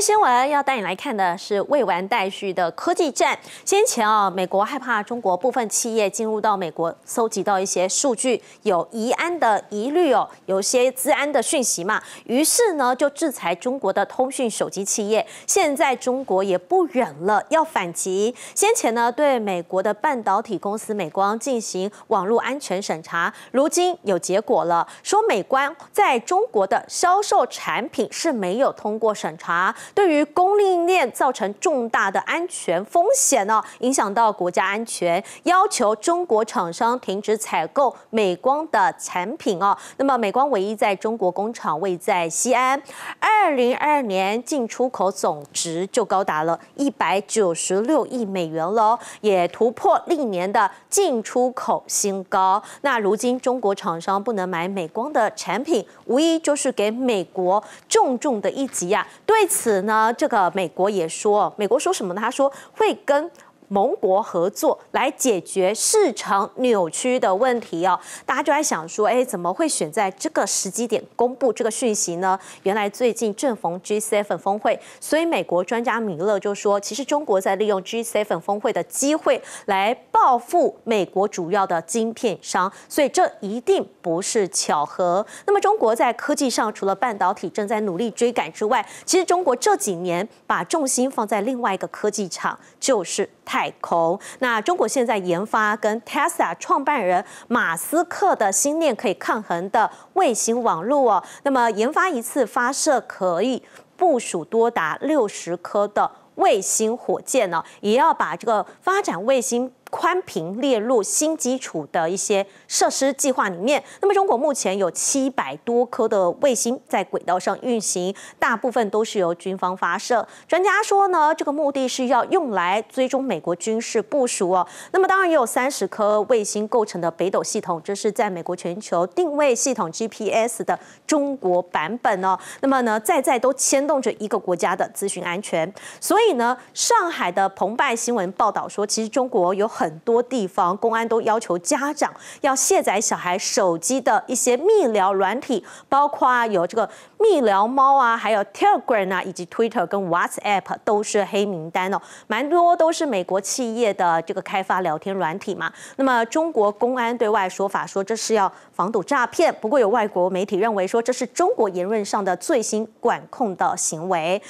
新闻要带你来看的是未完待续的科技战。先前啊，美国害怕中国部分企业进入到美国，搜集到一些数据有疑安的疑虑哦，有些资安的讯息嘛，于是呢就制裁中国的通讯手机企业。现在中国也不远了，要反击。先前呢对美国的半导体公司美光进行网络安全审查，如今有结果了，说美光在中国的销售产品是没有通过审查。对于供应链造成重大的安全风险呢，影响到国家安全，要求中国厂商停止采购美光的产品哦。那么，美光唯一在中国工厂位在西安，二零二二年进出口总值就高达了一百九十六亿美元喽，也突破历年的进出口新高。那如今中国厂商不能买美光的产品，无疑就是给美国重重的一击呀。对此，呢？这个美国也说，美国说什么呢？他说会跟。盟国合作来解决市场扭曲的问题哦，大家就在想说，哎，怎么会选在这个时机点公布这个讯息呢？原来最近正逢 G7 峰会，所以美国专家米勒就说，其实中国在利用 G7 峰会的机会来报复美国主要的晶片商，所以这一定不是巧合。那么中国在科技上，除了半导体正在努力追赶之外，其实中国这几年把重心放在另外一个科技厂，就是太。太空，那中国现在研发跟 Tesla 创办人马斯克的心念可以抗衡的卫星网络哦。那么研发一次发射可以部署多达六十颗的卫星火箭呢，也要把这个发展卫星。宽屏列入新基础的一些设施计划里面。那么，中国目前有七百多颗的卫星在轨道上运行，大部分都是由军方发射。专家说呢，这个目的是要用来追踪美国军事部署哦。那么，当然也有三十颗卫星构成的北斗系统，这是在美国全球定位系统 GPS 的中国版本哦。那么呢，在在都牵动着一个国家的资讯安全。所以呢，上海的《澎湃新闻》报道说，其实中国有。很多地方公安都要求家长要卸载小孩手机的一些密聊软体，包括有这个密聊猫啊，还有 Telegram 啊，以及 Twitter 跟 WhatsApp 都是黑名单哦，蛮多都是美国企业的这个开发聊天软体嘛。那么中国公安对外说法说这是要防堵诈骗，不过有外国媒体认为说这是中国言论上的最新管控的行为。